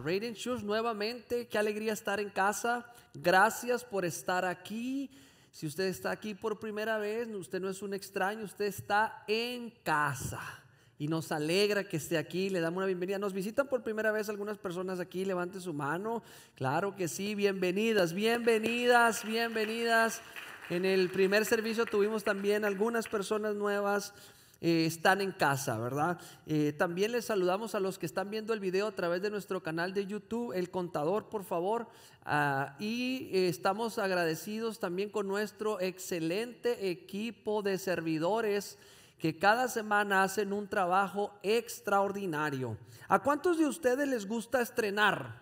Raiden Shoes nuevamente. Qué alegría estar en casa. Gracias por estar aquí. Si usted está aquí por primera vez, usted no es un extraño, usted está en casa. Y nos alegra que esté aquí, le damos una bienvenida. Nos visitan por primera vez algunas personas aquí, levante su mano. Claro que sí, bienvenidas, bienvenidas, bienvenidas. En el primer servicio tuvimos también algunas personas nuevas. Eh, están en casa, ¿verdad? Eh, también les saludamos a los que están viendo el video a través de nuestro canal de YouTube, El Contador, por favor. Ah, y eh, estamos agradecidos también con nuestro excelente equipo de servidores que cada semana hacen un trabajo extraordinario. ¿A cuántos de ustedes les gusta estrenar?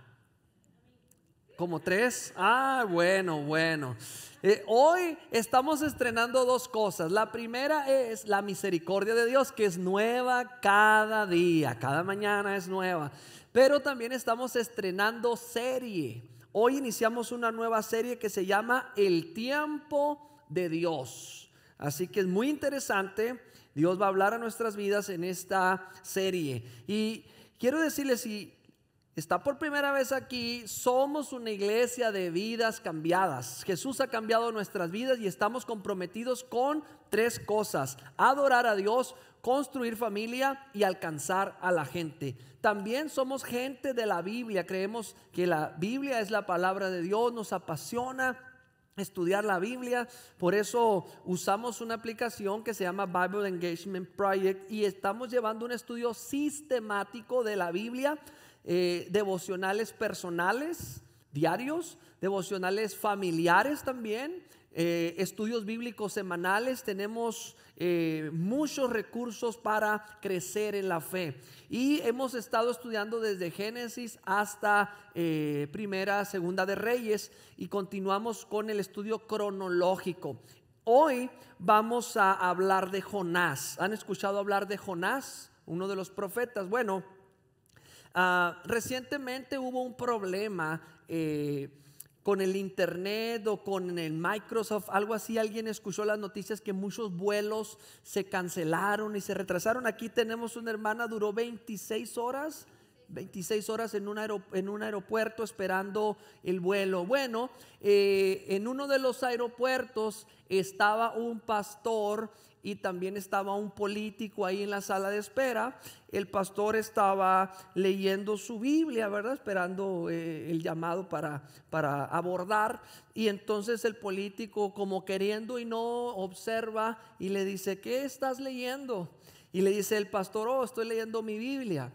¿Como tres? Ah, bueno, bueno. Eh, hoy estamos estrenando dos cosas. La primera es la misericordia de Dios, que es nueva cada día, cada mañana es nueva. Pero también estamos estrenando serie. Hoy iniciamos una nueva serie que se llama El tiempo de Dios. Así que es muy interesante. Dios va a hablar a nuestras vidas en esta serie. Y quiero decirles, y está por primera vez aquí, somos una iglesia de vidas cambiadas. Jesús ha cambiado nuestras vidas y estamos comprometidos con tres cosas. Adorar a Dios, construir familia y alcanzar a la gente. También somos gente de la Biblia, creemos que la Biblia es la palabra de Dios, nos apasiona estudiar la Biblia. Por eso usamos una aplicación que se llama Bible Engagement Project y estamos llevando un estudio sistemático de la Biblia eh, devocionales personales, diarios, devocionales familiares también, eh, estudios bíblicos semanales, tenemos eh, muchos recursos para crecer en la fe. Y hemos estado estudiando desde Génesis hasta Primera, Segunda de Reyes y continuamos con el estudio cronológico. Hoy vamos a hablar de Jonás. ¿Han escuchado hablar de Jonás, uno de los profetas? Bueno, Ah, recientemente hubo un problema eh, con el Internet o con el Microsoft, algo así. Alguien escuchó las noticias que muchos vuelos se cancelaron y se retrasaron. Aquí tenemos una hermana, duró 26 horas. 26 horas en un, aeropuerto esperando el vuelo. Bueno, eh, en uno de los aeropuertos estaba un pastor y también estaba un político ahí en la sala de espera. El pastor estaba leyendo su Biblia, ¿verdad? Esperando eh, el llamado para, para abordar. Y entonces el político, como queriendo y no, observa y le dice, ¿qué estás leyendo? Y le dice el pastor, oh, estoy leyendo mi Biblia.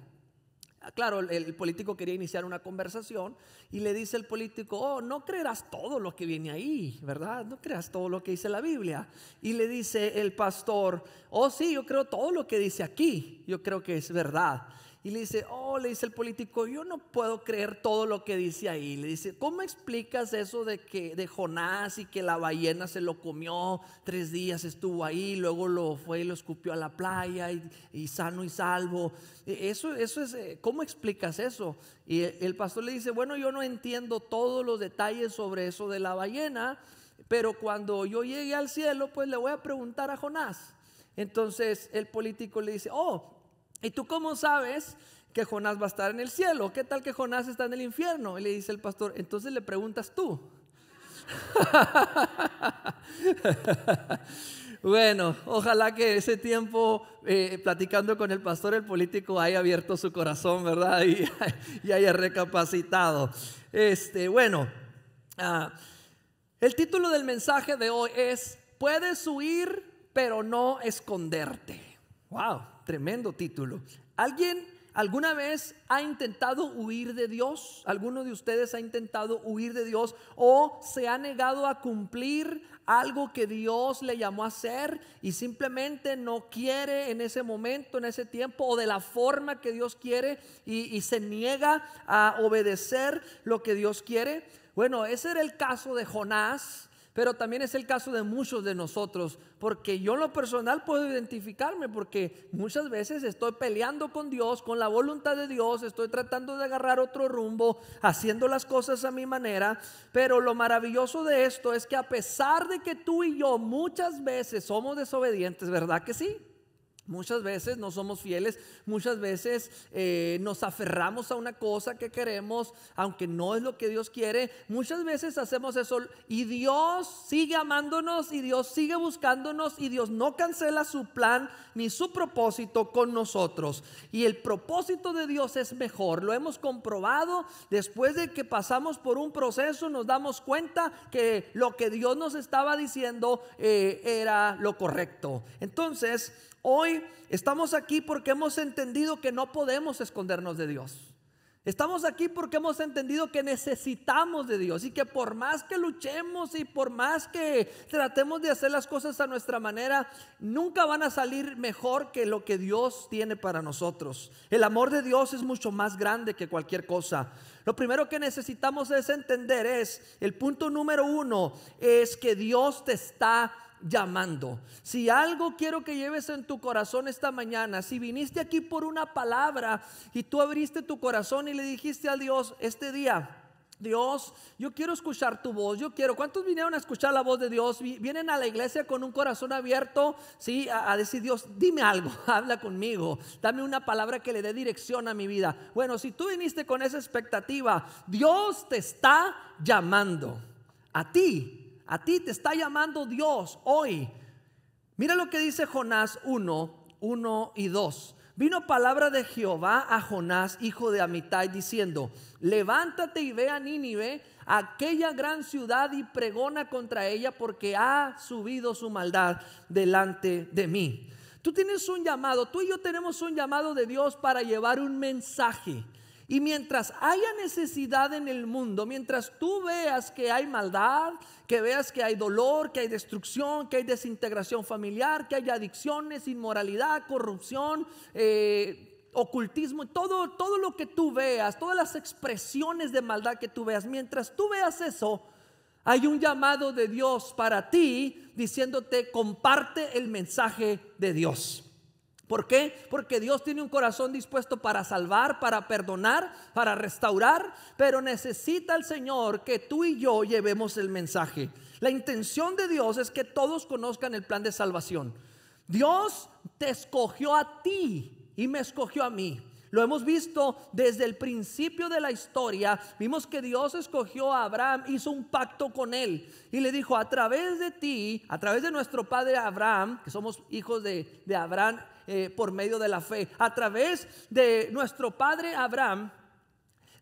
Ah, claro, el político quería iniciar una conversación y le dice el político, oh, no creerás todo lo que viene ahí, ¿verdad? No creas todo lo que dice la Biblia. Y le dice el pastor, oh sí, yo creo todo lo que dice aquí, yo creo que es verdad y le dice, oh, le dice el político, yo no puedo creer todo lo que dice ahí. Le dice, ¿cómo explicas eso de que de Jonás y que la ballena se lo comió tres días, estuvo ahí, luego lo fue y lo escupió a la playa y, sano y salvo? E, eso, eso es, eh, ¿cómo explicas eso? Y el pastor le dice, bueno, yo no entiendo todos los detalles sobre eso de la ballena, pero cuando yo llegue al cielo, pues le voy a preguntar a Jonás. Entonces el político le dice, oh, ¿Y tú cómo sabes que Jonás va a estar en el cielo? ¿Qué tal que Jonás está en el infierno? Y le dice el pastor, entonces le preguntas tú. bueno, ojalá que ese tiempo eh, platicando con el pastor, el político haya abierto su corazón, ¿verdad? Y, haya recapacitado. Este, bueno, ah, el título del mensaje de hoy es, puedes huir, pero no esconderte. Wow, tremendo título. ¿Alguien alguna vez ha intentado huir de Dios? ¿Alguno de ustedes ha intentado huir de Dios o se ha negado a cumplir algo que Dios le llamó a hacer y simplemente no quiere en ese momento, en ese tiempo o de la forma que Dios quiere y, se niega a obedecer lo que Dios quiere? Bueno, ese era el caso de Jonás pero también es el caso de muchos de nosotros, porque yo en lo personal puedo identificarme, porque muchas veces estoy peleando con Dios, con la voluntad de Dios, estoy tratando de agarrar otro rumbo, haciendo las cosas a mi manera. Pero lo maravilloso de esto es que a pesar de que tú y yo muchas veces somos desobedientes, ¿verdad que sí? Muchas veces no somos fieles, muchas veces eh, nos aferramos a una cosa que queremos, aunque no es lo que Dios quiere. Muchas veces hacemos eso y Dios sigue amándonos y Dios sigue buscándonos y Dios no cancela su plan ni su propósito con nosotros. Y el propósito de Dios es mejor, lo hemos comprobado. Después de que pasamos por un proceso nos damos cuenta que lo que Dios nos estaba diciendo eh, era lo correcto. Entonces, hoy estamos aquí porque hemos entendido que no podemos escondernos de Dios. Estamos aquí porque hemos entendido que necesitamos de Dios y que por más que luchemos y por más que tratemos de hacer las cosas a nuestra manera, nunca van a salir mejor que lo que Dios tiene para nosotros. El amor de Dios es mucho más grande que cualquier cosa. Lo primero que necesitamos es entender es, el punto número uno, es que Dios te está llamando. Si algo quiero que lleves en tu corazón esta mañana, si viniste aquí por una palabra y tú abriste tu corazón y le dijiste a Dios este día, Dios, yo quiero escuchar tu voz, yo quiero. ¿Cuántos vinieron a escuchar la voz de Dios? Vienen a la iglesia con un corazón abierto, si a, a, decir, Dios, dime algo, habla conmigo, dame una palabra que le dé dirección a mi vida. Bueno, si tú viniste con esa expectativa, Dios te está llamando a ti a ti te está llamando Dios hoy. Mira lo que dice Jonás 1, 1 y 2. Vino palabra de Jehová a Jonás, hijo de Amitai, diciendo, levántate y ve a Nínive, aquella gran ciudad, y pregona contra ella, porque ha subido su maldad delante de mí. Tú tienes un llamado, tú y yo tenemos un llamado de Dios para llevar un mensaje. Y mientras haya necesidad en el mundo, mientras tú veas que hay maldad, que veas que hay dolor, que hay destrucción, que hay desintegración familiar, que hay adicciones, inmoralidad, corrupción, eh, ocultismo, todo, todo lo que tú veas, todas las expresiones de maldad que tú veas, mientras tú veas eso, hay un llamado de Dios para ti diciéndote, comparte el mensaje de Dios. ¿Por qué? Porque Dios tiene un corazón dispuesto para salvar, para perdonar, para restaurar, pero necesita el Señor que tú y yo llevemos el mensaje. La intención de Dios es que todos conozcan el plan de salvación. Dios te escogió a ti y me escogió a mí. Lo hemos visto desde el principio de la historia. Vimos que Dios escogió a Abraham, hizo un pacto con él y le dijo, a través de ti, a través de nuestro padre Abraham, que somos hijos de, Abraham eh, por medio de la fe, a través de nuestro padre Abraham,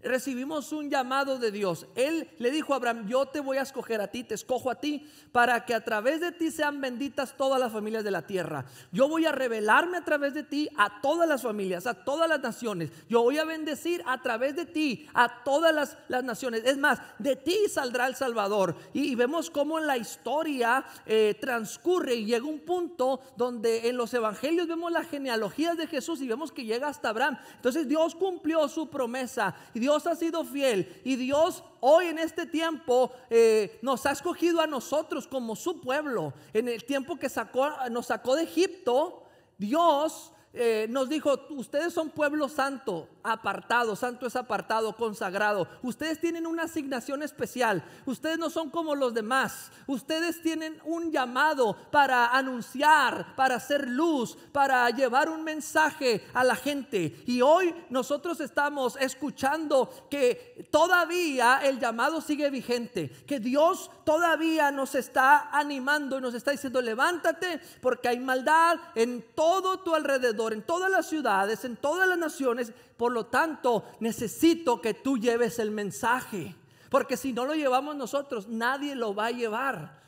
recibimos un llamado de Dios. Él le dijo a Abraham, yo te voy a escoger a ti, te escojo a ti, para que a través de ti sean benditas todas las familias de la tierra. Yo voy a revelarme a través de ti a todas las familias, a todas las naciones. Yo voy a bendecir a través de ti a todas las, naciones. Es más, de ti saldrá el Salvador. Y, vemos cómo la historia eh, transcurre y llega un punto donde en los evangelios vemos las genealogías de Jesús y vemos que llega hasta Abraham. Entonces Dios cumplió su promesa y Dios ha sido fiel y Dios hoy en este tiempo eh, nos ha escogido a nosotros como su pueblo. En el tiempo que sacó, nos sacó de Egipto, Dios eh, nos dijo, ustedes son pueblo santo, apartado, santo es apartado, consagrado. Ustedes tienen una asignación especial, ustedes no son como los demás, ustedes tienen un llamado para anunciar, para hacer luz, para llevar un mensaje a la gente. Y hoy nosotros estamos escuchando que todavía el llamado sigue vigente, que Dios todavía nos está animando y nos está diciendo, levántate porque hay maldad en todo tu alrededor en todas las ciudades, en todas las naciones. Por lo tanto, necesito que tú lleves el mensaje. Porque si no lo llevamos nosotros, nadie lo va a llevar.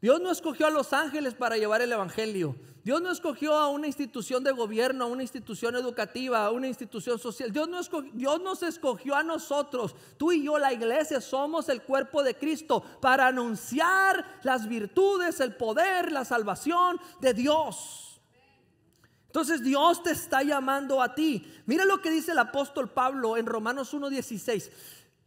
Dios no escogió a los ángeles para llevar el Evangelio. Dios no escogió a una institución de gobierno, a una institución educativa, a una institución social. Dios, no Dios nos escogió a nosotros. Tú y yo, la iglesia, somos el cuerpo de Cristo para anunciar las virtudes, el poder, la salvación de Dios. Entonces Dios te está llamando a ti. Mira lo que dice el apóstol Pablo en Romanos 1.16.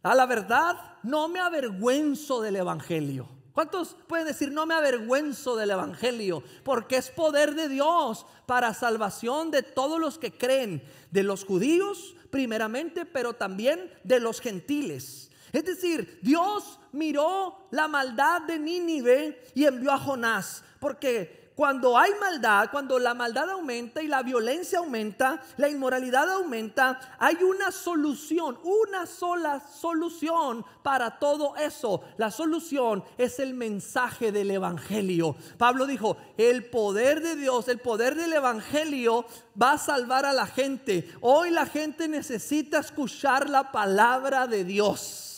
A la verdad, no me avergüenzo del Evangelio. ¿Cuántos pueden decir, no me avergüenzo del Evangelio? Porque es poder de Dios para salvación de todos los que creen, de los judíos primeramente, pero también de los gentiles. Es decir, Dios miró la maldad de Nínive y envió a Jonás, porque cuando hay maldad, cuando la maldad aumenta y la violencia aumenta, la inmoralidad aumenta, hay una solución, una sola solución para todo eso. La solución es el mensaje del Evangelio. Pablo dijo, el poder de Dios, el poder del Evangelio va a salvar a la gente. Hoy la gente necesita escuchar la palabra de Dios.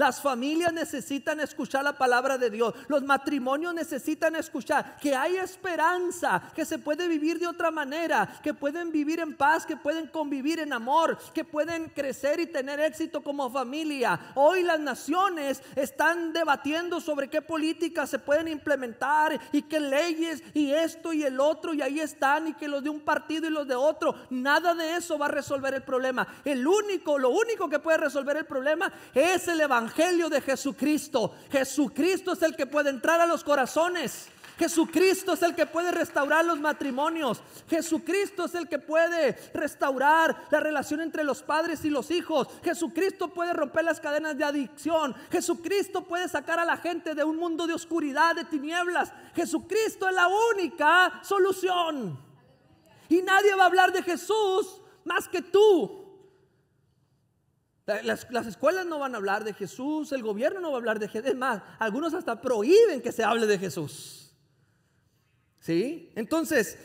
Las familias necesitan escuchar la palabra de Dios. Los matrimonios necesitan escuchar que hay esperanza, que se puede vivir de otra manera, que pueden vivir en paz, que pueden convivir en amor, que pueden crecer y tener éxito como familia. Hoy las naciones están debatiendo sobre qué políticas se pueden implementar y qué leyes y esto y el otro y ahí están y que los de un partido y los de otro. Nada de eso va a resolver el problema. El único, lo único que puede resolver el problema es el evangelio evangelio de Jesucristo. Jesucristo es el que puede entrar a los corazones. Jesucristo es el que puede restaurar los matrimonios. Jesucristo es el que puede restaurar la relación entre los padres y los hijos. Jesucristo puede romper las cadenas de adicción. Jesucristo puede sacar a la gente de un mundo de oscuridad, de tinieblas. Jesucristo es la única solución. Y nadie va a hablar de Jesús más que tú. Las, escuelas no van a hablar de Jesús, el gobierno no va a hablar de Jesús. Es más, algunos hasta prohíben que se hable de Jesús. ¿Sí? Entonces,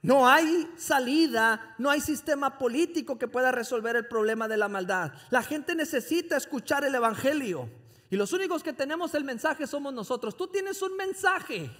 no hay salida, no hay sistema político que pueda resolver el problema de la maldad. La gente necesita escuchar el Evangelio. Y los únicos que tenemos el mensaje somos nosotros. Tú tienes un mensaje.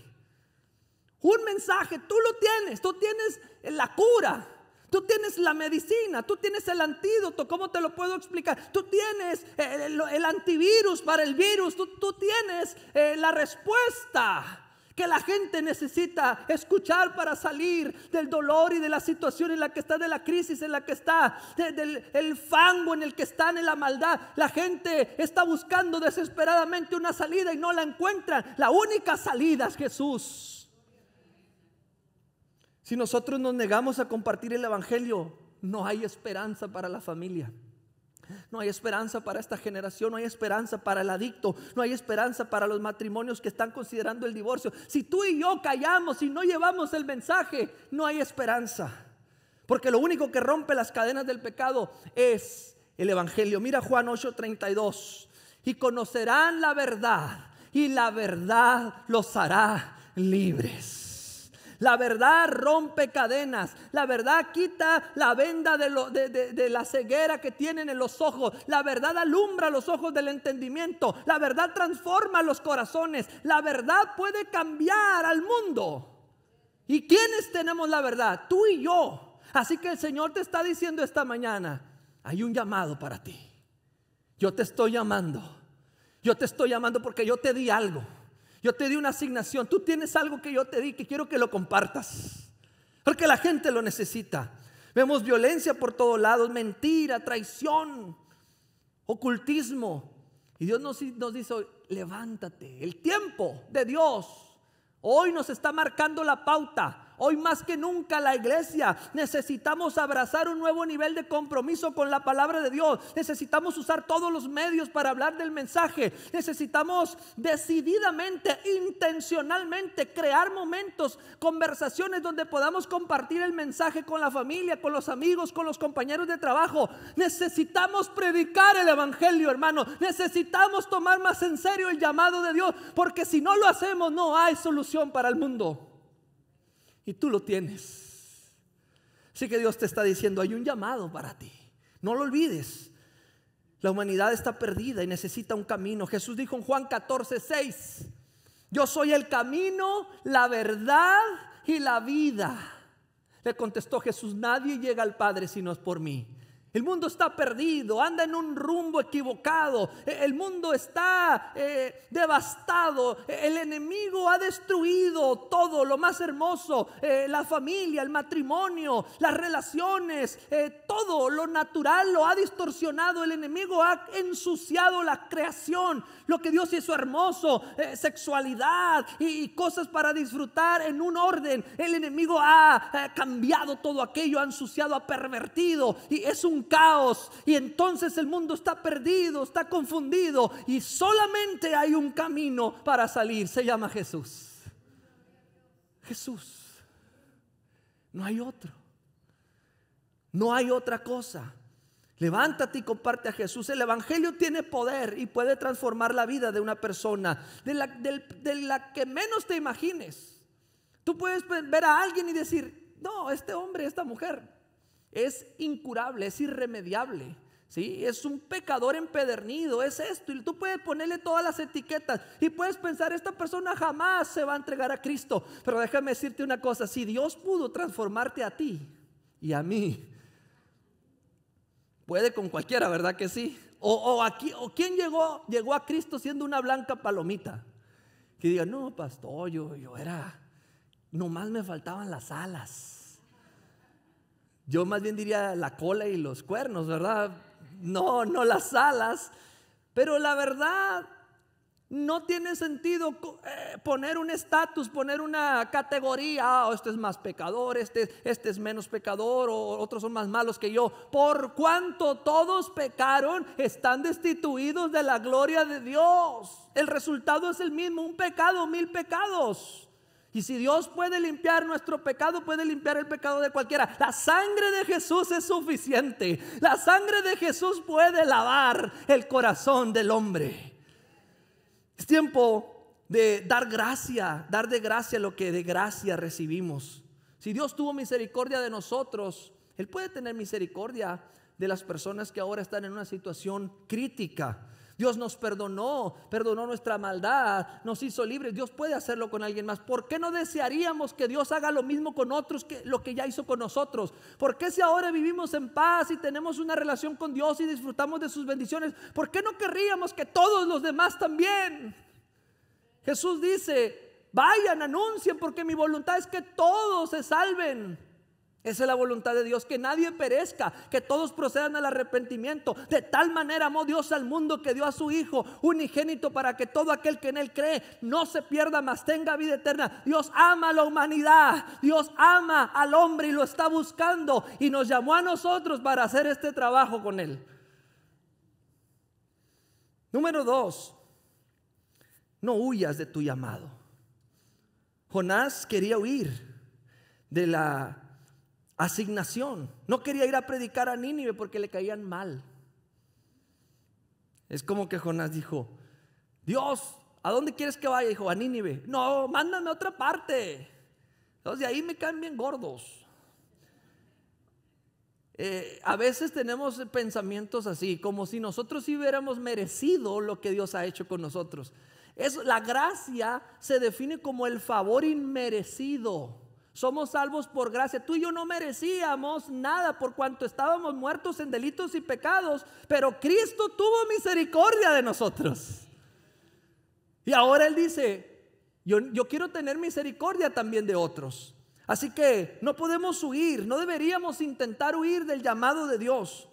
Un mensaje, tú lo tienes, tú tienes la cura, Tú tienes la medicina, tú tienes el antídoto, ¿cómo te lo puedo explicar? Tú tienes eh, el, antivirus para el virus, tú, tienes eh, la respuesta que la gente necesita escuchar para salir del dolor y de la situación en la que está, de la crisis en la que está, del fango en el que están, en la maldad. La gente está buscando desesperadamente una salida y no la encuentra, La única salida es Jesús. Si nosotros nos negamos a compartir el Evangelio, no hay esperanza para la familia. No hay esperanza para esta generación, no hay esperanza para el adicto, no hay esperanza para los matrimonios que están considerando el divorcio. Si tú y yo callamos y no llevamos el mensaje, no hay esperanza. Porque lo único que rompe las cadenas del pecado es el Evangelio. Mira Juan 8:32. Y conocerán la verdad y la verdad los hará libres. La verdad rompe cadenas. La verdad quita la venda de, la ceguera que tienen en los ojos. La verdad alumbra los ojos del entendimiento. La verdad transforma los corazones. La verdad puede cambiar al mundo. ¿Y quiénes tenemos la verdad? Tú y yo. Así que el Señor te está diciendo esta mañana, hay un llamado para ti. Yo te estoy llamando. Yo te estoy llamando porque yo te di algo. Yo te di una asignación, tú tienes algo que yo te di que quiero que lo compartas. Porque la gente lo necesita. Vemos violencia por todos lados, mentira, traición, ocultismo. Y Dios nos, dice, levántate, el tiempo de Dios hoy nos está marcando la pauta. Hoy más que nunca la iglesia necesitamos abrazar un nuevo nivel de compromiso con la palabra de Dios. Necesitamos usar todos los medios para hablar del mensaje. Necesitamos decididamente, intencionalmente crear momentos, conversaciones donde podamos compartir el mensaje con la familia, con los amigos, con los compañeros de trabajo. Necesitamos predicar el evangelio, hermano. Necesitamos tomar más en serio el llamado de Dios, porque si no lo hacemos no hay solución para el mundo y tú lo tienes. Así que Dios te está diciendo, hay un llamado para ti. No lo olvides. La humanidad está perdida y necesita un camino. Jesús dijo en Juan 14, 6, yo soy el camino, la verdad y la vida. Le contestó Jesús, nadie llega al Padre si no es por mí. El mundo está perdido, anda en un rumbo equivocado, e-, el mundo está eh, devastado, e-, el enemigo ha destruido todo lo más hermoso, e-, la familia, el matrimonio, las relaciones, todo lo natural lo ha distorsionado, el enemigo ha ensuciado la creación, lo que Dios hizo hermoso, eh, sexualidad y, cosas para disfrutar en un orden. El enemigo ha eh, cambiado todo aquello, ha ensuciado, ha pervertido y es un caos. Y entonces el mundo está perdido, está confundido y solamente hay un camino para salir. Se llama Jesús. Jesús. No hay otro. No hay otra cosa. Levántate y comparte a Jesús. El Evangelio tiene poder y puede transformar la vida de una persona, de la, que menos te imagines. Tú puedes ver a alguien y decir, no, este hombre, esta mujer es incurable, es irremediable. ¿sí? Es un pecador empedernido, es esto. Y tú puedes ponerle todas las etiquetas y puedes pensar, esta persona jamás se va a entregar a Cristo. Pero déjame decirte una cosa, si Dios pudo transformarte a ti y a mí, Puede con cualquiera, ¿verdad que sí? O, o aquí, o quién llegó, llegó a Cristo siendo una blanca palomita. Que diga, no, pastor, yo, yo era, nomás me faltaban las alas. Yo más bien diría la cola y los cuernos, ¿verdad? No, no las alas. Pero la verdad no tiene sentido eh, poner un estatus, poner una categoría, ah, este es más pecador, este, este es menos pecador, o otros son más malos que yo. Por cuanto todos pecaron, están destituidos de la gloria de Dios. El resultado es el mismo, un pecado, mil pecados. Y si Dios puede limpiar nuestro pecado, puede limpiar el pecado de cualquiera. La sangre de Jesús es suficiente. La sangre de Jesús puede lavar el corazón del hombre. Es tiempo de dar gracia, dar de gracia lo que de gracia recibimos. Si Dios tuvo misericordia de nosotros, Él puede tener misericordia de las personas que ahora están en una situación crítica. Dios nos perdonó, perdonó nuestra maldad, nos hizo libres. Dios puede hacerlo con alguien más. ¿Por qué no desearíamos que Dios haga lo mismo con otros que lo que ya hizo con nosotros? ¿Por qué si ahora vivimos en paz y tenemos una relación con Dios y disfrutamos de sus bendiciones, por qué no querríamos que todos los demás también? Jesús dice, vayan, anuncien, porque mi voluntad es que todos se salven. Esa es la voluntad de Dios, que nadie perezca, que todos procedan al arrepentimiento. De tal manera amó Dios al mundo que dio a su Hijo unigénito para que todo aquel que en Él cree no se pierda, mas tenga vida eterna. Dios ama a la humanidad, Dios ama al hombre y lo está buscando y nos llamó a nosotros para hacer este trabajo con Él. Número dos, no huyas de tu llamado. Jonás quería huir de la asignación. No quería ir a predicar a Nínive porque le caían mal. Es como que Jonás dijo, Dios, ¿a dónde quieres que vaya? Dijo, a Nínive. No, mándame a otra parte. Entonces de ahí me caen bien gordos. Eh, a veces tenemos pensamientos así, como si nosotros hubiéramos merecido lo que Dios ha hecho con nosotros. Es, la gracia se define como el favor inmerecido. Somos salvos por gracia. Tú y yo no merecíamos nada por cuanto estábamos muertos en delitos y pecados, pero Cristo tuvo misericordia de nosotros. Y ahora Él dice, yo, quiero tener misericordia también de otros. Así que no podemos huir, no deberíamos intentar huir del llamado de Dios.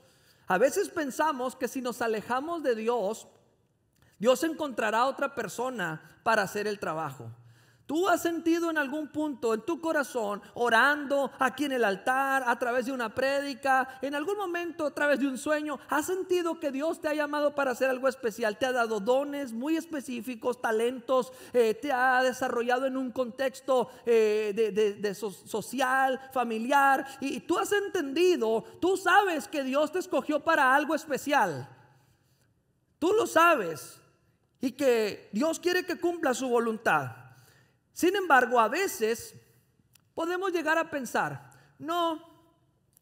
A veces pensamos que si nos alejamos de Dios, Dios encontrará a otra persona para hacer el trabajo. ¿Tú has sentido en algún punto en tu corazón, orando aquí en el altar, a través de una prédica, en algún momento a través de un sueño, has sentido que Dios te ha llamado para hacer algo especial? Te ha dado dones muy específicos, talentos, eh, te ha desarrollado en un contexto eh, de, social, familiar, y tú has entendido, tú sabes que Dios te escogió para algo especial. Tú lo sabes y que Dios quiere que cumpla su voluntad. Sin embargo, a veces podemos llegar a pensar, no,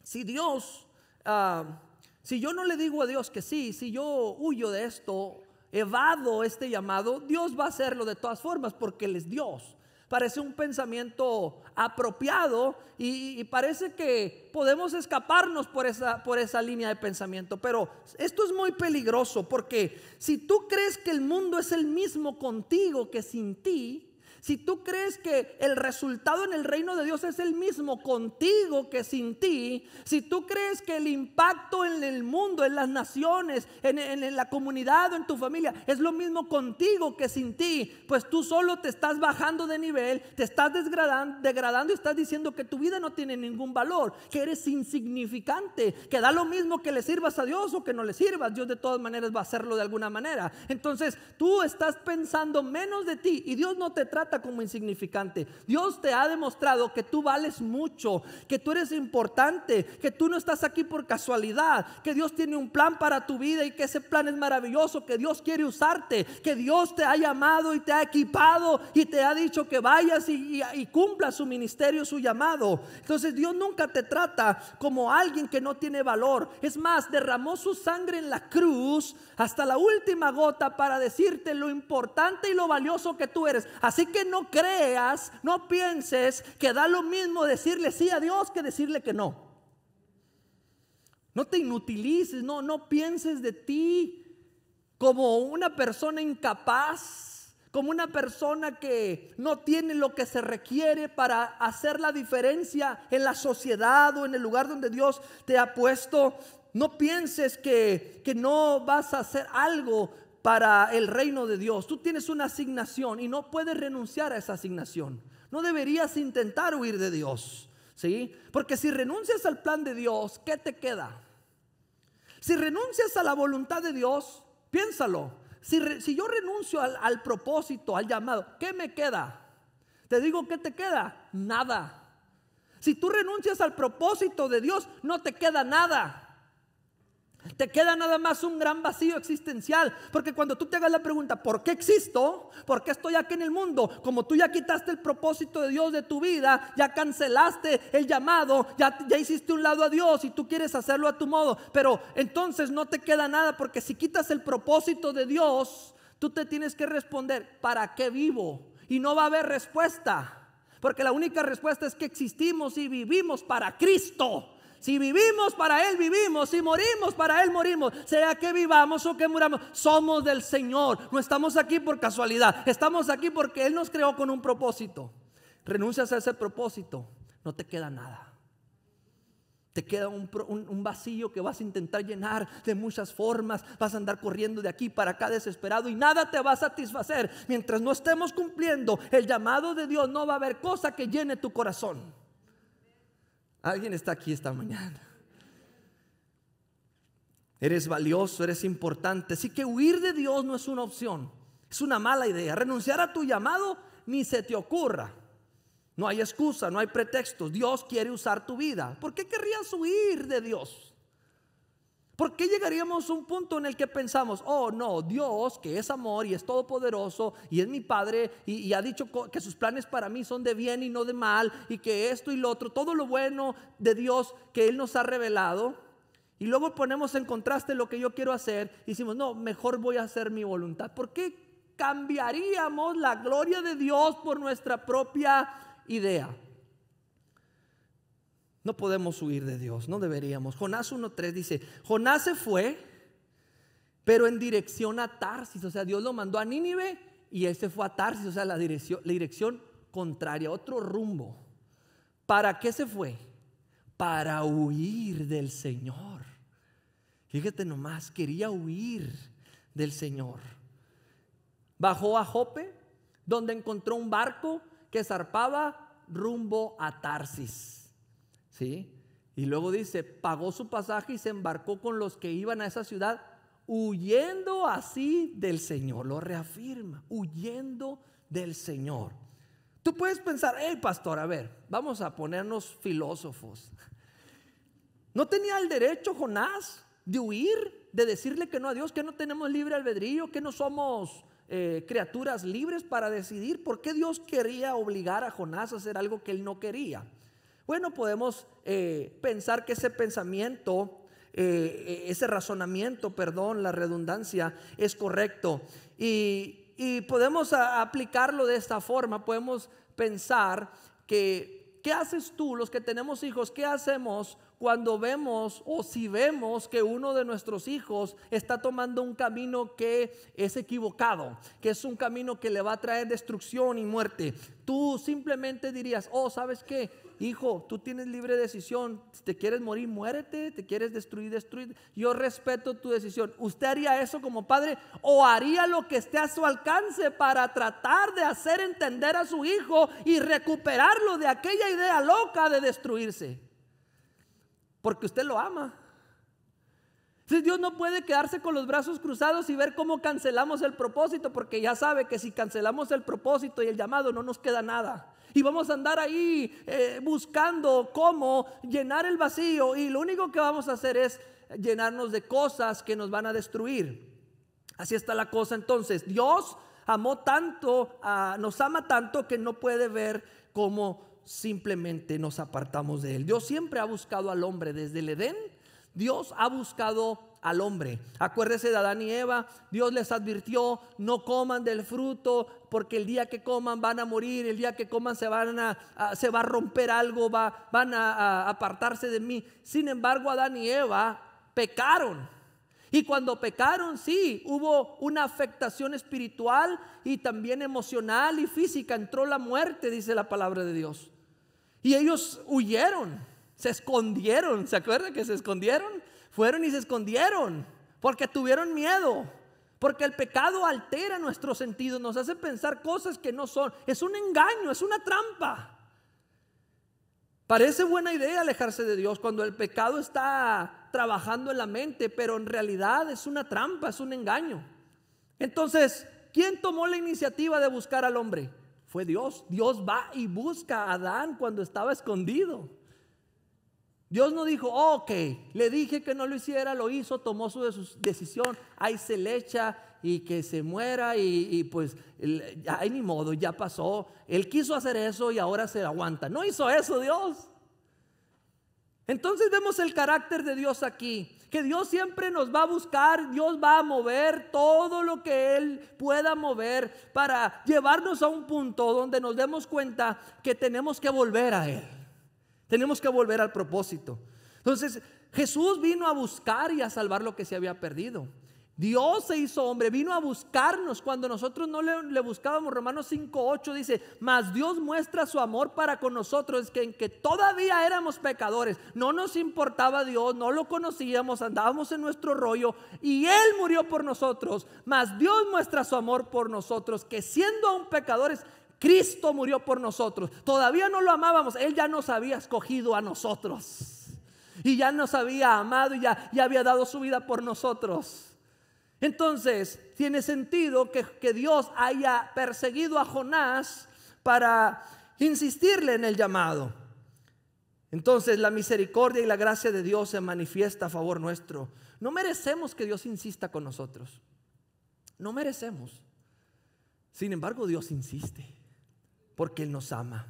si Dios, ah, si yo no le digo a Dios que sí, si yo huyo de esto, evado este llamado, Dios va a hacerlo de todas formas porque Él es Dios. Parece un pensamiento apropiado y, parece que podemos escaparnos por esa, por esa línea de pensamiento. Pero esto es muy peligroso porque si tú crees que el mundo es el mismo contigo que sin ti, si tú crees que el resultado en el reino de Dios es el mismo contigo que sin ti, si tú crees que el impacto en el mundo, en las naciones, en, la comunidad o en tu familia es lo mismo contigo que sin ti, pues tú solo te estás bajando de nivel, te estás degradando, degradando y estás diciendo que tu vida no tiene ningún valor, que eres insignificante, que da lo mismo que le sirvas a Dios o que no le sirvas, Dios de todas maneras va a hacerlo de alguna manera. Entonces tú estás pensando menos de ti y Dios no te trata como insignificante. Dios te ha demostrado que tú vales mucho, que tú eres importante, que tú no estás aquí por casualidad, que Dios tiene un plan para tu vida y que ese plan es maravilloso, que Dios quiere usarte, que Dios te ha llamado y te ha equipado y te ha dicho que vayas y, y cumpla su ministerio, su llamado. Entonces Dios nunca te trata como alguien que no tiene valor. Es más, derramó su sangre en la cruz hasta la última gota para decirte lo importante y lo valioso que tú eres. Así que no creas, no pienses que da lo mismo decirle sí a Dios que decirle que no. No te inutilices, no, no pienses de ti como una persona incapaz, como una persona que no tiene lo que se requiere para hacer la diferencia en la sociedad o en el lugar donde Dios te ha puesto. No pienses que, que no vas a hacer algo para el reino de Dios. Tú tienes una asignación y no puedes renunciar a esa asignación. No deberías intentar huir de Dios, ¿sí? Porque si renuncias al plan de Dios, ¿qué te queda? Si renuncias a la voluntad de Dios, piénsalo. Si, yo renuncio al, al propósito, al llamado, ¿qué me queda? Te digo, ¿qué te queda? Nada. Si tú renuncias al propósito de Dios, no te queda nada. Te queda nada más un gran vacío existencial, porque cuando tú te hagas la pregunta, ¿por qué existo? ¿Por qué estoy aquí en el mundo? Como tú ya quitaste el propósito de Dios de tu vida, ya cancelaste el llamado, ya, ya hiciste un lado a Dios y tú quieres hacerlo a tu modo, pero entonces no te queda nada, porque si quitas el propósito de Dios, tú te tienes que responder, ¿para qué vivo? Y no va a haber respuesta, porque la única respuesta es que existimos y vivimos para Cristo. Si vivimos para Él, vivimos. Si morimos para Él, morimos. Sea que vivamos o que muramos, somos del Señor. No estamos aquí por casualidad. Estamos aquí porque Él nos creó con un propósito. Renuncias a ese propósito, no te queda nada. Te queda un, vacío que vas a intentar llenar de muchas formas. Vas a andar corriendo de aquí para acá desesperado y nada te va a satisfacer. Mientras no estemos cumpliendo el llamado de Dios, no va a haber cosa que llene tu corazón. Alguien está aquí esta mañana. Eres valioso, eres importante. Así que huir de Dios no es una opción, es una mala idea. Renunciar a tu llamado ni se te ocurra. No hay excusa, no hay pretextos. Dios quiere usar tu vida. ¿Por qué querrías huir de Dios? ¿Por qué llegaríamos a un punto en el que pensamos, oh no, Dios que es amor y es todopoderoso y es mi Padre y, ha dicho que sus planes para mí son de bien y no de mal y que esto y lo otro, todo lo bueno de Dios que Él nos ha revelado? Y luego ponemos en contraste lo que yo quiero hacer y decimos, no, mejor voy a hacer mi voluntad. ¿Por qué cambiaríamos la gloria de Dios por nuestra propia idea? No podemos huir de Dios, no deberíamos. Jonás 1.3 dice, Jonás se fue, pero en dirección a Tarsis. O sea, Dios lo mandó a Nínive y ese fue a Tarsis, o sea, la dirección, la dirección contraria, otro rumbo. ¿Para qué se fue? Para huir del Señor. Fíjate nomás, quería huir del Señor. Bajó a Jope, donde encontró un barco que zarpaba rumbo a Tarsis. Y luego dice, pagó su pasaje y se embarcó con los que iban a esa ciudad, huyendo así del Señor. Lo reafirma, huyendo del Señor. Tú puedes pensar, hey pastor, a ver, vamos a ponernos filósofos. ¿No tenía el derecho Jonás de huir, de decirle que no a Dios, que no tenemos libre albedrío, que no somos eh, criaturas libres para decidir por qué Dios quería obligar a Jonás a hacer algo que él no quería? Bueno, podemos eh, pensar que ese pensamiento, eh, ese razonamiento, perdón, la redundancia, es correcto. Y, y podemos aplicarlo de esta forma, podemos pensar que, ¿qué haces tú, los que tenemos hijos, qué hacemos cuando vemos o si vemos que uno de nuestros hijos está tomando un camino que es equivocado, que es un camino que le va a traer destrucción y muerte. Tú simplemente dirías, oh, ¿sabes qué? Hijo, tú tienes libre decisión. Si te quieres morir, muérete. Te quieres destruir, destruir. Yo respeto tu decisión. ¿Usted haría eso como padre o haría lo que esté a su alcance para tratar de hacer entender a su hijo y recuperarlo de aquella idea loca de destruirse? porque usted lo ama. Entonces Dios no puede quedarse con los brazos cruzados y ver cómo cancelamos el propósito, porque ya sabe que si cancelamos el propósito y el llamado no nos queda nada. Y vamos a andar ahí eh, buscando cómo llenar el vacío y lo único que vamos a hacer es llenarnos de cosas que nos van a destruir. Así está la cosa entonces. Dios amó tanto, nos ama tanto que no puede ver cómo simplemente nos apartamos de Él. Dios siempre ha buscado al hombre desde el Edén. Dios ha buscado al hombre. Acuérdese de Adán y Eva, Dios les advirtió, no coman del fruto, porque el día que coman van a morir, el día que coman se, van a, se va a romper algo, va, van a, a apartarse de mí. Sin embargo, Adán y Eva pecaron. Y cuando pecaron, sí, hubo una afectación espiritual y también emocional y física. Entró la muerte, dice la palabra de Dios. Y ellos huyeron, se escondieron. ¿Se acuerda que se escondieron? Fueron y se escondieron porque tuvieron miedo. Porque el pecado altera nuestro sentido nos hace pensar cosas que no son. Es un engaño, es una trampa. Parece buena idea alejarse de Dios cuando el pecado está trabajando en la mente, pero en realidad es una trampa, es un engaño. Entonces, ¿quién tomó la iniciativa de buscar al hombre? fue Dios. Dios va y busca a Adán cuando estaba escondido. Dios no dijo, oh, ok, le dije que no lo hiciera, lo hizo, tomó su decisión, ahí se le echa y que se muera y, pues, hay ni modo, ya pasó. Él quiso hacer eso y ahora se aguanta. No hizo eso Dios. Entonces vemos el carácter de Dios aquí que Dios siempre nos va a buscar, Dios va a mover todo lo que Él pueda mover para llevarnos a un punto donde nos demos cuenta que tenemos que volver a Él, tenemos que volver al propósito. Entonces Jesús vino a buscar y a salvar lo que se había perdido. Dios se hizo hombre, vino a buscarnos cuando nosotros no le, buscábamos. Romanos 5.8 dice, mas Dios muestra su amor para con nosotros, que en que todavía éramos pecadores, no nos importaba Dios, no lo conocíamos, andábamos en nuestro rollo y Él murió por nosotros. Mas Dios muestra su amor por nosotros, que siendo aún pecadores, Cristo murió por nosotros. Todavía no lo amábamos, Él ya nos había escogido a nosotros. Y ya nos había amado y ya había dado su vida por nosotros. Entonces, tiene sentido que, Dios haya perseguido a Jonás para insistirle en el llamado. Entonces la misericordia y la gracia de Dios se manifiesta a favor nuestro. No merecemos que Dios insista con nosotros. No merecemos. Sin embargo, Dios insiste porque Él nos ama.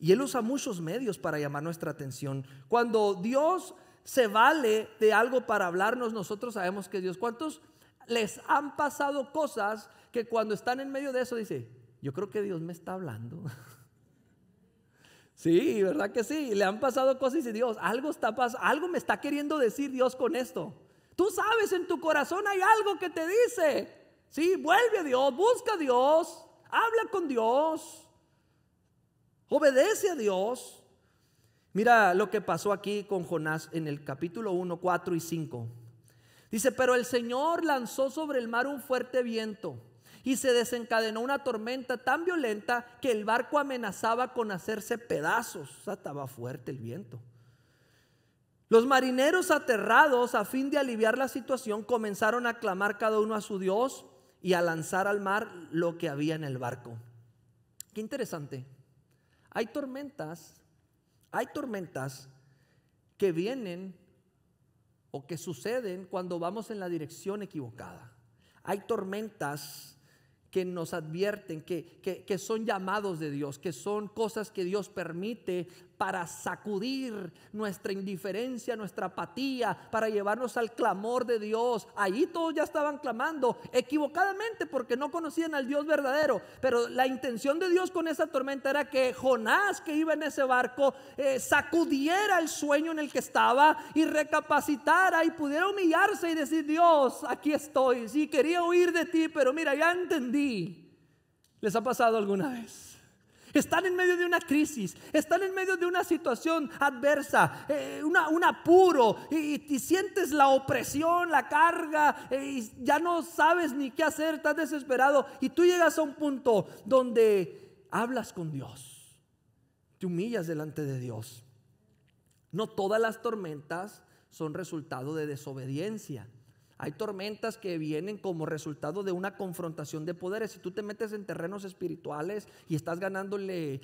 Y Él usa muchos medios para llamar nuestra atención. Cuando Dios se vale de algo para hablarnos, nosotros sabemos que Dios. ¿Cuántos les han pasado cosas que cuando están en medio de eso dice, yo creo que Dios me está hablando? sí, ¿verdad que sí? Le han pasado cosas y dice, Dios, algo, está pasando algo me está queriendo decir Dios con esto. Tú sabes, en tu corazón hay algo que te dice. si vuelve a Dios, busca a Dios, habla con Dios, obedece a Dios. Mira lo que pasó aquí con Jonás en el capítulo 1, 4 y 5. Dice, pero el Señor lanzó sobre el mar un fuerte viento y se desencadenó una tormenta tan violenta que el barco amenazaba con hacerse pedazos. O estaba fuerte el viento. Los marineros aterrados, a fin de aliviar la situación, comenzaron a clamar cada uno a su Dios y a lanzar al mar lo que había en el barco. Qué interesante. Hay tormentas hay tormentas que vienen o que suceden cuando vamos en la dirección equivocada. Hay tormentas que nos advierten, que, son llamados de Dios, que son cosas que Dios permite para sacudir nuestra indiferencia, nuestra apatía, para llevarnos al clamor de Dios. Allí todos ya estaban clamando, equivocadamente porque no conocían al Dios verdadero. Pero la intención de Dios con esa tormenta era que Jonás, que iba en ese barco, eh, sacudiera el sueño en el que estaba y recapacitara y pudiera humillarse y decir, Dios, aquí estoy. Sí, quería huir de ti, pero mira, ya entendí ¿Les ha pasado alguna vez? Están en medio de una crisis, están en medio de una situación adversa, eh, un apuro, y, sientes la opresión, la carga, eh, y ya no sabes ni qué hacer, estás desesperado, y tú llegas a un punto donde hablas con Dios, te humillas delante de Dios. No todas las tormentas son resultado de desobediencia. Hay tormentas que vienen como resultado de una confrontación de poderes. Si tú te metes en terrenos espirituales y estás ganándole eh,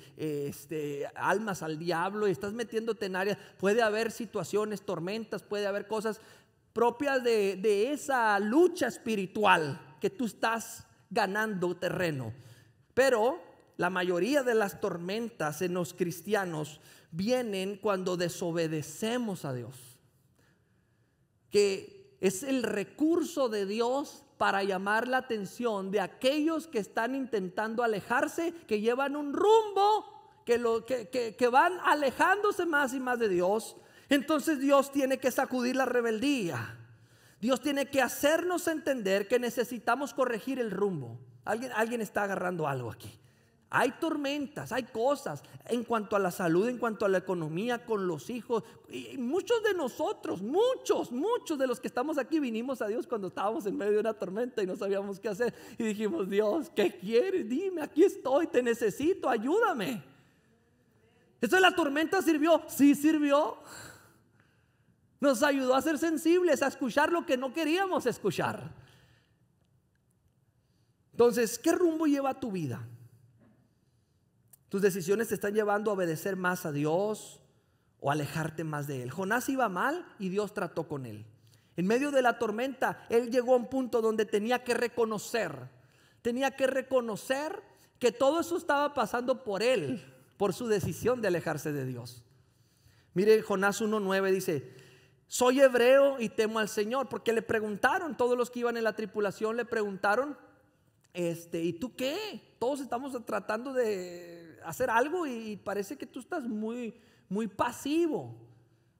este, almas al diablo y estás metiéndote en áreas, puede haber situaciones, tormentas, puede haber cosas propias de, de esa lucha espiritual que tú estás ganando terreno. Pero la mayoría de las tormentas en los cristianos vienen cuando desobedecemos a Dios. Que es el recurso de Dios para llamar la atención de aquellos que están intentando alejarse, que llevan un rumbo, que, lo, van alejándose más y más de Dios. Entonces Dios tiene que sacudir la rebeldía. Dios tiene que hacernos entender que necesitamos corregir el rumbo. Alguien, alguien está agarrando algo aquí. Hay tormentas, hay cosas en cuanto a la salud, en cuanto a la economía, con los hijos. Y muchos de nosotros, muchos, muchos de los que estamos aquí vinimos a Dios cuando estábamos en medio de una tormenta y no sabíamos qué hacer. Y dijimos, Dios, ¿qué quieres? Dime, aquí estoy, te necesito, ayúdame. ¿Eso de la tormenta sirvió? Sí, sirvió. Nos ayudó a ser sensibles, a escuchar lo que no queríamos escuchar. Entonces, ¿qué rumbo lleva tu vida? Tus decisiones te están llevando a obedecer más a Dios o alejarte más de Él. Jonás iba mal y Dios trató con él. En medio de la tormenta, él llegó a un punto donde tenía que reconocer, tenía que reconocer que todo eso estaba pasando por él, por su decisión de alejarse de Dios. Mire, Jonás 1.9 dice, soy hebreo y temo al Señor, porque le preguntaron, todos los que iban en la tripulación le preguntaron, este, ¿y tú qué? Todos estamos tratando de hacer algo y parece que tú estás muy, muy pasivo,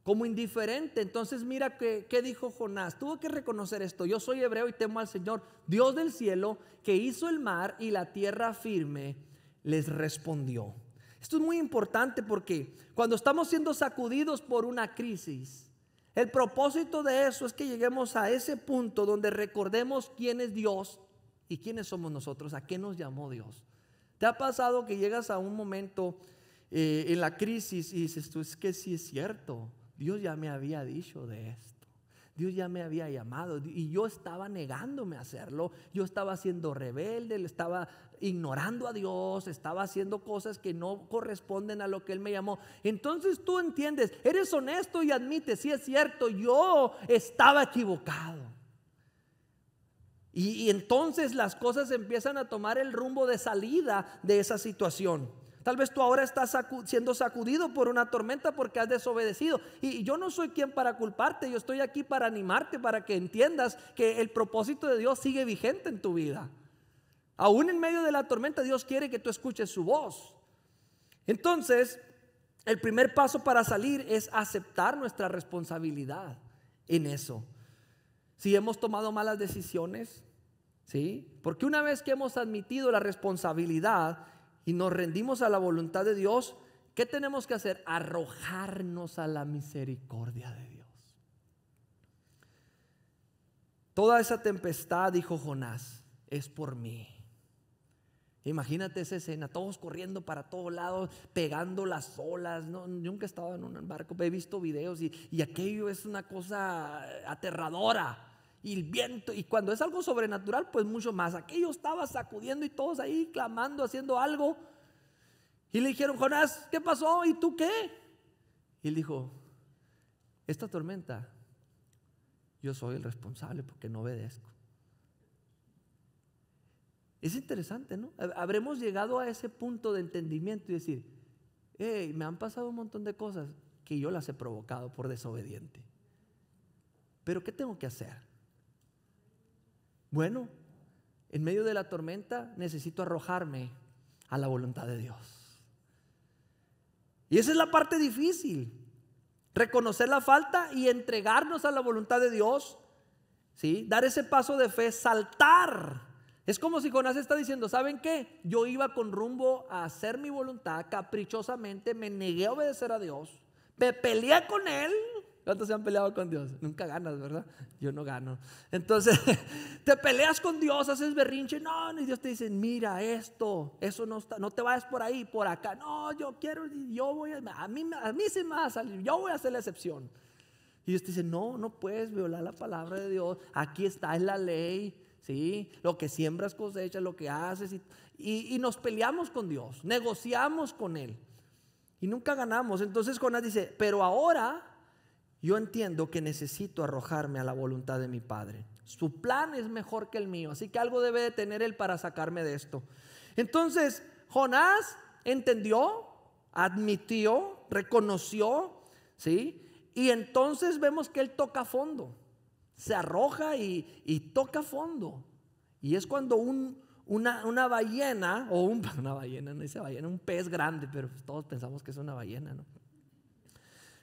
como indiferente. Entonces mira qué, qué dijo Jonás. Tuvo que reconocer esto. Yo soy hebreo y temo al Señor, Dios del cielo, que hizo el mar y la tierra firme, les respondió. Esto es muy importante porque cuando estamos siendo sacudidos por una crisis, el propósito de eso es que lleguemos a ese punto donde recordemos quién es Dios y quiénes somos nosotros, a qué nos llamó Dios. ¿Te ha pasado que llegas a un momento eh, en la crisis y dices, tú es que sí es cierto, Dios ya me había dicho de esto, Dios ya me había llamado y yo estaba negándome a hacerlo, yo estaba siendo rebelde, estaba ignorando a Dios, estaba haciendo cosas que no corresponden a lo que Él me llamó. Entonces tú entiendes, eres honesto y admites, sí es cierto, yo estaba equivocado. Y, entonces las cosas empiezan a tomar el rumbo de salida de esa situación. Tal vez tú ahora estás siendo sacudido por una tormenta porque has desobedecido. Y, y yo no soy quien para culparte, yo estoy aquí para animarte, para que entiendas que el propósito de Dios sigue vigente en tu vida. Aún en medio de la tormenta Dios quiere que tú escuches su voz. Entonces, el primer paso para salir es aceptar nuestra responsabilidad en eso si hemos tomado malas decisiones, ¿sí? Porque una vez que hemos admitido la responsabilidad y nos rendimos a la voluntad de Dios, ¿qué tenemos que hacer? Arrojarnos a la misericordia de Dios. Toda esa tempestad, dijo Jonás, es por mí. Imagínate esa escena, todos corriendo para todos lados, pegando las olas. No, nunca he estado en un barco, he visto videos y, y aquello es una cosa aterradora y el viento, y cuando es algo sobrenatural, pues mucho más. Aquello estaba sacudiendo y todos ahí clamando, haciendo algo. Y le dijeron, Jonás, ¿qué pasó? ¿Y tú qué? Y él dijo, esta tormenta, yo soy el responsable porque no obedezco. Es interesante, ¿no? Habremos llegado a ese punto de entendimiento y decir, hey, me han pasado un montón de cosas que yo las he provocado por desobediente. Pero ¿qué tengo que hacer? Bueno, en medio de la tormenta necesito arrojarme a la voluntad de Dios. Y esa es la parte difícil. Reconocer la falta y entregarnos a la voluntad de Dios. ¿sí? Dar ese paso de fe, saltar. Es como si Jonás está diciendo, ¿saben qué? Yo iba con rumbo a hacer mi voluntad caprichosamente, me negué a obedecer a Dios, me peleé con él, ¿Cuántos se han peleado con Dios? Nunca ganas, ¿verdad? Yo no gano. Entonces, te peleas con Dios, haces berrinche. No, y Dios te dice, mira esto, eso no está, no te vayas por ahí, por acá. No, yo quiero, yo voy, a, mí, a mí sí me va a salir, yo voy a hacer la excepción. Y Dios te dice, no, no puedes violar la palabra de Dios. Aquí está, es la ley. ¿sí? Lo que siembras cosecha, lo que haces. Y, y, nos peleamos con Dios, negociamos con Él. Y nunca ganamos. Entonces Jonás dice, pero ahora yo entiendo que necesito arrojarme a la voluntad de mi Padre. Su plan es mejor que el mío, así que algo debe de tener Él para sacarme de esto. Entonces, Jonás entendió, admitió, reconoció, ¿sí? Y entonces vemos que Él toca fondo, se arroja y, toca fondo. Y es cuando una, ballena, o un, una ballena, no dice ballena, un pez grande, pero todos pensamos que es una ballena, ¿no?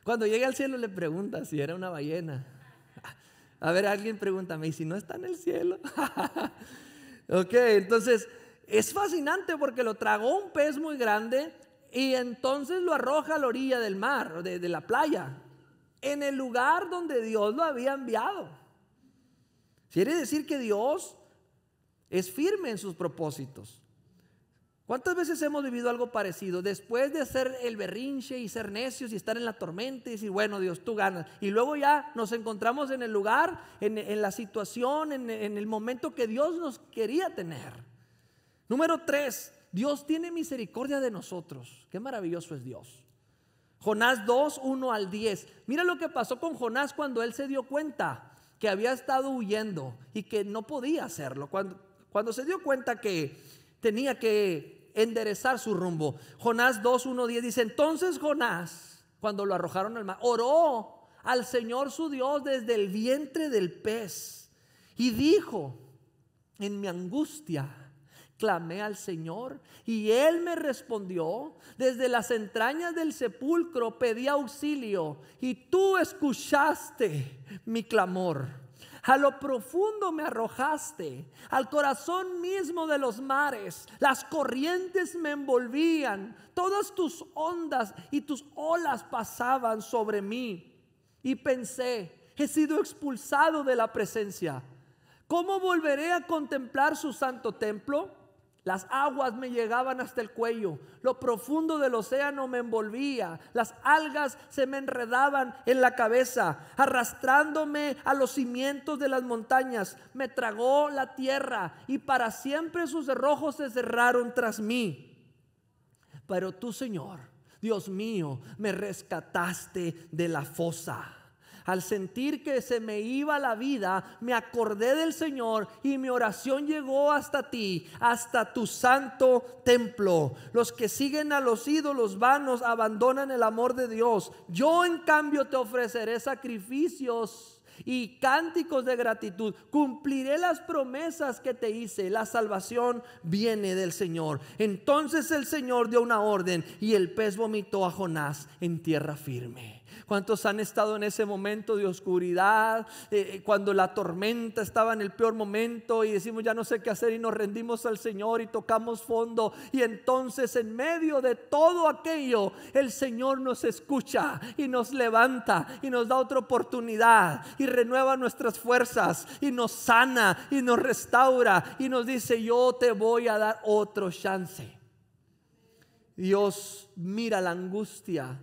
Cuando llegue al cielo le pregunta si era una ballena. A ver, alguien pregúntame, ¿y si no está en el cielo? ok, entonces es fascinante porque lo tragó un pez muy grande y entonces lo arroja a la orilla del mar, de, de la playa, en el lugar donde Dios lo había enviado. Quiere decir que Dios es firme en sus propósitos. ¿Cuántas veces hemos vivido algo parecido? Después de hacer el berrinche y ser necios y estar en la tormenta y decir, bueno, Dios, tú ganas. Y luego ya nos encontramos en el lugar, en, la situación, en, el momento que Dios nos quería tener. Número tres, Dios tiene misericordia de nosotros. Qué maravilloso es Dios. Jonás 2, 1 al 10. Mira lo que pasó con Jonás cuando él se dio cuenta que había estado huyendo y que no podía hacerlo. Cuando, cuando se dio cuenta que tenía que enderezar su rumbo. Jonás 2:1:10 dice, entonces Jonás, cuando lo arrojaron al mar, oró al Señor su Dios desde el vientre del pez y dijo, en mi angustia clamé al Señor y Él me respondió, desde las entrañas del sepulcro pedí auxilio y tú escuchaste mi clamor. A lo profundo me arrojaste, al corazón mismo de los mares. Las corrientes me envolvían, todas tus ondas y tus olas pasaban sobre mí. Y pensé, he sido expulsado de la presencia. ¿Cómo volveré a contemplar su santo templo? Las aguas me llegaban hasta el cuello, lo profundo del océano me envolvía, las algas se me enredaban en la cabeza, arrastrándome a los cimientos de las montañas, me tragó la tierra y para siempre sus cerrojos se cerraron tras mí. Pero tú, Señor, Dios mío, me rescataste de la fosa al sentir que se me iba la vida, me acordé del Señor y mi oración llegó hasta ti, hasta tu santo templo. Los que siguen a los ídolos vanos abandonan el amor de Dios. Yo en cambio te ofreceré sacrificios y cánticos de gratitud. Cumpliré las promesas que te hice. La salvación viene del Señor. Entonces el Señor dio una orden y el pez vomitó a Jonás en tierra firme. ¿Cuántos han estado en ese momento de oscuridad, eh, eh, cuando la tormenta estaba en el peor momento y decimos ya no sé qué hacer y nos rendimos al Señor y tocamos fondo? Y entonces en medio de todo aquello, el Señor nos escucha y nos levanta y nos da otra oportunidad renueva nuestras fuerzas y nos sana y nos restaura y nos dice, yo te voy a dar otro chance. Dios mira la angustia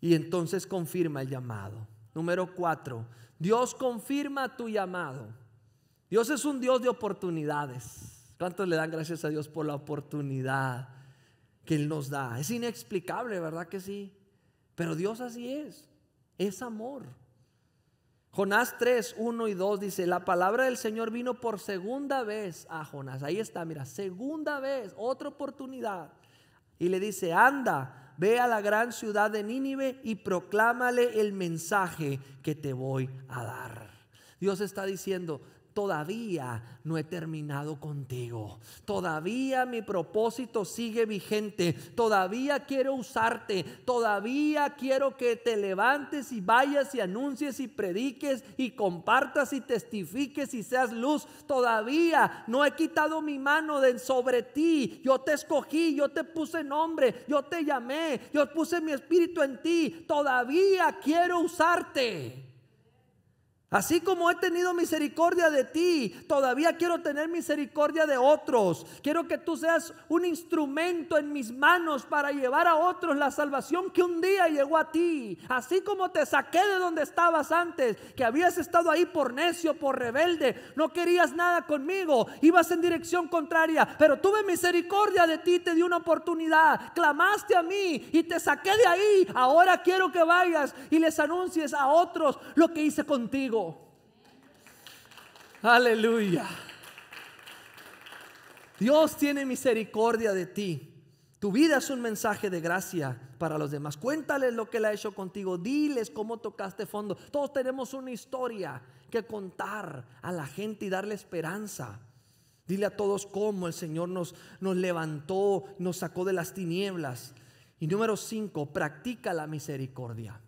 y entonces confirma el llamado. Número cuatro, Dios confirma tu llamado. Dios es un Dios de oportunidades. ¿Cuántos le dan gracias a Dios por la oportunidad que Él nos da? Es inexplicable, ¿verdad que sí? Pero Dios así es. Es amor. Jonás 3, 1 y 2 dice, la palabra del Señor vino por segunda vez a Jonás. Ahí está, mira, segunda vez, otra oportunidad. Y le dice, anda, ve a la gran ciudad de Nínive y proclámale el mensaje que te voy a dar. Dios está diciendo, todavía no he terminado contigo, todavía mi propósito sigue vigente, todavía quiero usarte, todavía quiero que te levantes y vayas y anuncies y prediques y compartas y testifiques y seas luz, todavía no he quitado mi mano de sobre ti, yo te escogí, yo te puse nombre, yo te llamé, yo puse mi espíritu en ti, todavía quiero usarte. Así como he tenido misericordia de ti, todavía quiero tener misericordia de otros. Quiero que tú seas un instrumento en mis manos para llevar a otros la salvación que un día llegó a ti. Así como te saqué de donde estabas antes, que habías estado ahí por necio, por rebelde, no querías nada conmigo, ibas en dirección contraria, pero tuve misericordia de ti, te di una oportunidad, clamaste a mí y te saqué de ahí. Ahora quiero que vayas y les anuncies a otros lo que hice contigo. Oh. Aleluya. Dios tiene misericordia de ti. Tu vida es un mensaje de gracia para los demás. Cuéntales lo que Él ha hecho contigo. Diles cómo tocaste fondo. Todos tenemos una historia que contar a la gente y darle esperanza. Dile a todos cómo el Señor nos, nos levantó, nos sacó de las tinieblas. Y número cinco, practica la misericordia.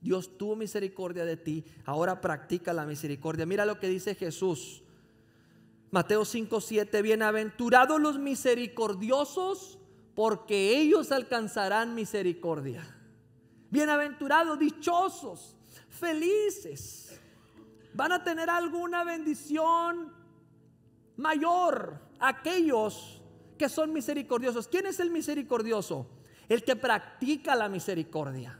Dios tuvo misericordia de ti, ahora practica la misericordia. Mira lo que dice Jesús. Mateo 5:7, bienaventurados los misericordiosos, porque ellos alcanzarán misericordia. Bienaventurados, dichosos, felices. Van a tener alguna bendición mayor aquellos que son misericordiosos. ¿Quién es el misericordioso? El que practica la misericordia.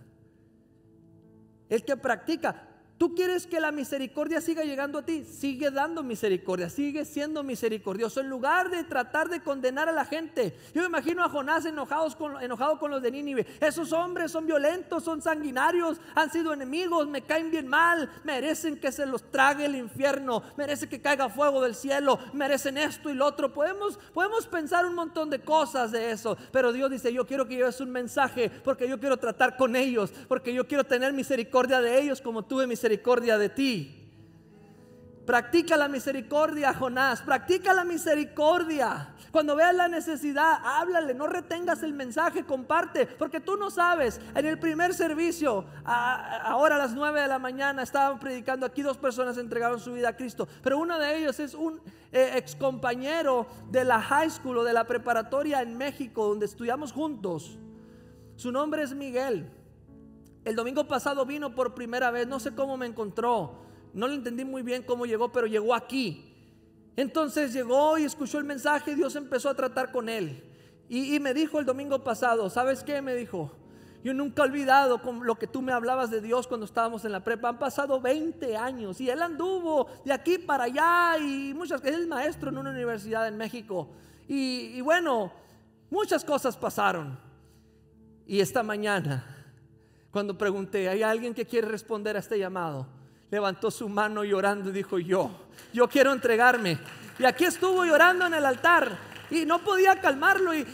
El que practica Tú quieres que la misericordia siga llegando a ti, sigue dando misericordia, sigue siendo misericordioso en lugar de tratar de condenar a la gente. Yo me imagino a Jonás enojados con, enojado con los de Nínive. Esos hombres son violentos, son sanguinarios, han sido enemigos, me caen bien mal, merecen que se los trague el infierno, merecen que caiga fuego del cielo, merecen esto y lo otro. Podemos, podemos pensar un montón de cosas de eso, pero Dios dice, yo quiero que lleves un mensaje porque yo quiero tratar con ellos, porque yo quiero tener misericordia de ellos como tuve misericordia misericordia de ti. Practica la misericordia, Jonás. Practica la misericordia. Cuando veas la necesidad, háblale, no retengas el mensaje, comparte, porque tú no sabes. En el primer servicio, a, ahora a las 9 de la mañana, estaban predicando aquí, dos personas entregaron su vida a Cristo, pero uno de ellos es un ex eh, excompañero de la high school o de la preparatoria en México, donde estudiamos juntos. Su nombre es Miguel. El domingo pasado vino por primera vez, no sé cómo me encontró, no le entendí muy bien cómo llegó, pero llegó aquí. Entonces llegó y escuchó el mensaje, Dios empezó a tratar con él. Y, me dijo el domingo pasado, ¿sabes qué? Me dijo, yo nunca he olvidado con lo que tú me hablabas de Dios cuando estábamos en la prepa. Han pasado 20 años y él anduvo de aquí para allá y muchas es el maestro en una universidad en México. y bueno, muchas cosas pasaron. Y esta mañana cuando pregunté, ¿hay alguien que quiere responder a este llamado? Levantó su mano llorando y dijo, yo, yo quiero entregarme. Y aquí estuvo llorando en el altar y no podía calmarlo y,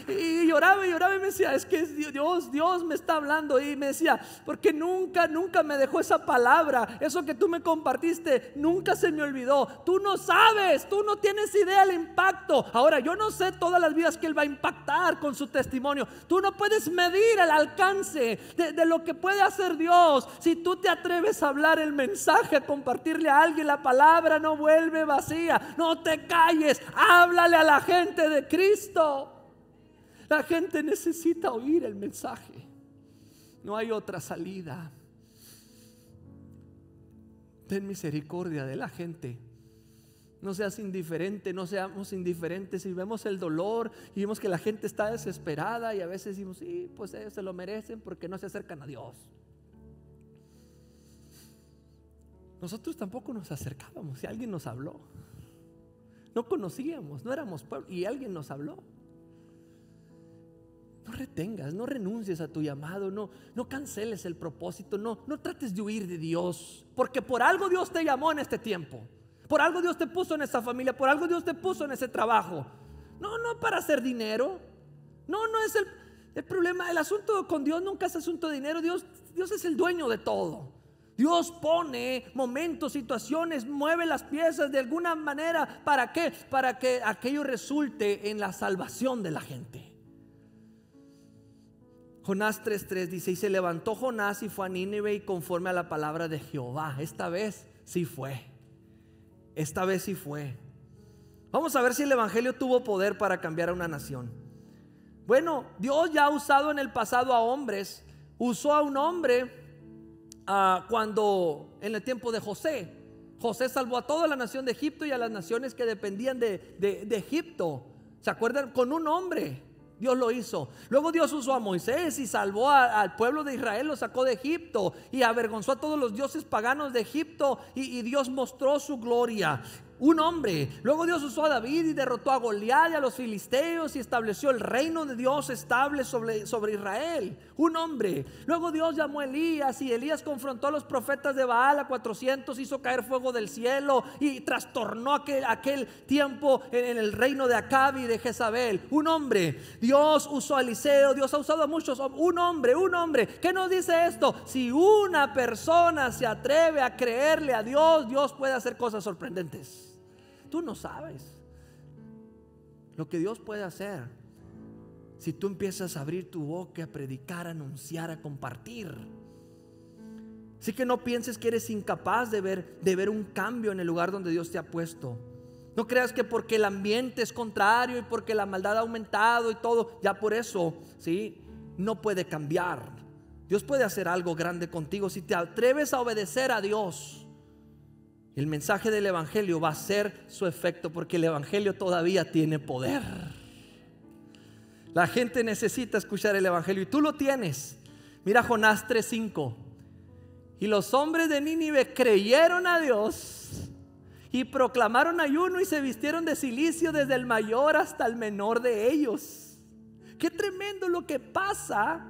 lloraba y lloraba y me decía, es que Dios, Dios me está hablando y me decía, porque nunca, nunca me dejó esa palabra, eso que tú me compartiste, nunca se me olvidó, tú no sabes, tú no tienes idea del impacto, ahora yo no sé todas las vidas que Él va a impactar con su testimonio, tú no puedes medir el alcance de lo que puede hacer Dios si tú te atreves a hablar el mensaje, a compartirle a alguien la palabra, no vuelve vacía, no te calles, háblale a la gente de Cristo. La gente necesita oír el mensaje. No hay otra salida. Ten misericordia de la gente. No seas indiferente, no seamos indiferentes. Si vemos el dolor y vemos que la gente está desesperada y a veces decimos, sí, pues ellos eh, se lo merecen porque no se acercan a Dios. Nosotros tampoco nos acercábamos si alguien nos habló. No conocíamos, no éramos Y alguien nos habló. No retengas, no renuncies a tu llamado, no, no canceles el propósito, no, no trates de huir de Dios, porque por algo Dios te llamó en este tiempo, por algo Dios te puso en esa familia, por algo Dios te puso en ese trabajo. No, no para hacer dinero, no, no es el, el problema, el asunto con Dios nunca es asunto de dinero, Dios, Dios es el dueño de todo. Dios pone momentos, situaciones, mueve las piezas de alguna manera. ¿Para qué? Para que aquello resulte en la salvación de la gente. Jonás 3:3 dice, y se levantó Jonás y fue a Nínive y conforme a la palabra de Jehová. Esta vez sí fue. Esta vez sí fue. Vamos a ver si el Evangelio tuvo poder para cambiar a una nación. Bueno, Dios ya ha usado en el pasado a hombres. Usó a un hombre cuando en el tiempo de José, José salvó a toda la nación de Egipto y a las naciones que dependían de, Egipto. ¿Se acuerdan? Con un hombre. Dios lo hizo. Luego Dios usó a Moisés y salvó al pueblo de Israel, lo sacó de Egipto y avergonzó a todos los dioses paganos de Egipto y, y Dios mostró su gloria un hombre. Luego Dios usó a David y derrotó a Goliat y a los filisteos y estableció el reino de Dios estable sobre, sobre Israel. Un hombre. Luego Dios llamó a Elías y Elías confrontó a los profetas de Baal a 400, hizo caer fuego del cielo y trastornó aquel, aquel tiempo en, el reino de Acab y de Jezabel. Un hombre. Dios usó a Eliseo, Dios ha usado a muchos. Un hombre, un hombre. ¿Qué nos dice esto? Si una persona se atreve a creerle a Dios, Dios puede hacer cosas sorprendentes. Tú no sabes lo que Dios puede hacer si tú empiezas a abrir tu boca, a predicar, a anunciar, a compartir. Así que no pienses que eres incapaz de ver, de ver un cambio en el lugar donde Dios te ha puesto. No creas que porque el ambiente es contrario y porque la maldad ha aumentado y todo, ya por eso, ¿sí? No puede cambiar. Dios puede hacer algo grande contigo si te atreves a obedecer a Dios. El mensaje del Evangelio va a ser su efecto porque el Evangelio todavía tiene poder. La gente necesita escuchar el Evangelio y tú lo tienes. Mira Jonás 3:5. Y los hombres de Nínive creyeron a Dios y proclamaron ayuno y se vistieron de silicio desde el mayor hasta el menor de ellos. Qué tremendo lo que pasa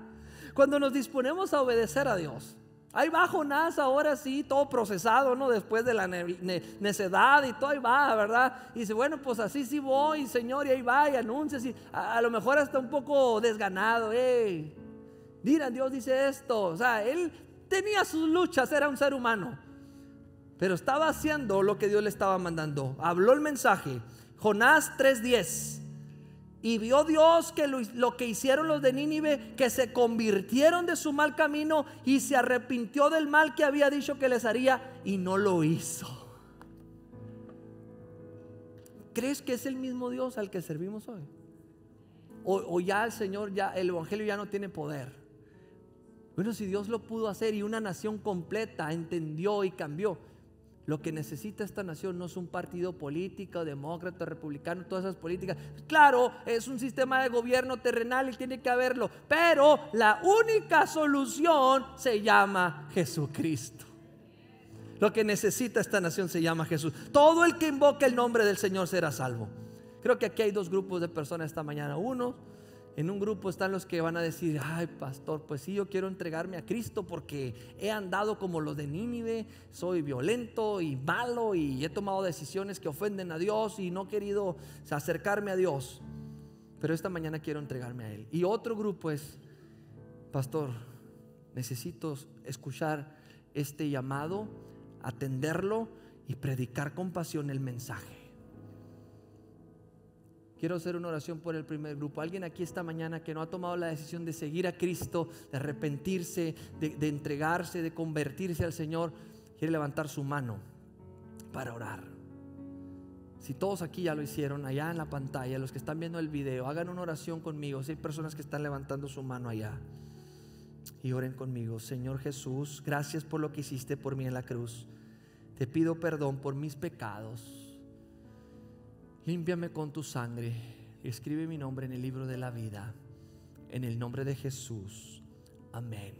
cuando nos disponemos a obedecer a Dios. Ahí va Jonás ahora sí, todo procesado, ¿no? Después de la necedad y todo, ahí va, ¿verdad? Y dice, bueno, pues así sí voy, Señor, y ahí va y anuncia, y a, lo mejor hasta un poco desganado, ¡eh! Mira, Dios dice esto, o sea, él tenía sus luchas, era un ser humano, pero estaba haciendo lo que Dios le estaba mandando. Habló el mensaje, Jonás 3.10. Y vio Dios que lo, que hicieron los de Nínive, que se convirtieron de su mal camino y se arrepintió del mal que había dicho que les haría y no lo hizo. ¿Crees que es el mismo Dios al que servimos hoy? O, o ya el Señor, ya el Evangelio ya no tiene poder. Bueno, si Dios lo pudo hacer y una nación completa entendió y cambió, lo que necesita esta nación no es un partido político, demócrata, republicano, todas esas políticas. Claro, es un sistema de gobierno terrenal y tiene que haberlo. Pero la única solución se llama Jesucristo. Lo que necesita esta nación se llama Jesús. Todo el que invoque el nombre del Señor será salvo. Creo que aquí hay dos grupos de personas esta mañana. Uno en un grupo están los que van a decir, ay pastor, pues sí, yo quiero entregarme a Cristo porque he andado como los de Nínive, soy violento y malo y he tomado decisiones que ofenden a Dios y no he querido acercarme a Dios. Pero esta mañana quiero entregarme a Él. Y otro grupo es, pastor, necesito escuchar este llamado, atenderlo y predicar con pasión el mensaje. Quiero hacer una oración por el primer grupo. Alguien aquí esta mañana que no ha tomado la decisión de seguir a Cristo, de arrepentirse, de, entregarse, de convertirse al Señor, quiere levantar su mano para orar. Si todos aquí ya lo hicieron, allá en la pantalla, los que están viendo el video, hagan una oración conmigo. Si hay personas que están levantando su mano allá y oren conmigo. Señor Jesús, gracias por lo que hiciste por mí en la cruz. Te pido perdón por mis pecados Límpiame con tu sangre. Escribe mi nombre en el libro de la vida. En el nombre de Jesús. Amén.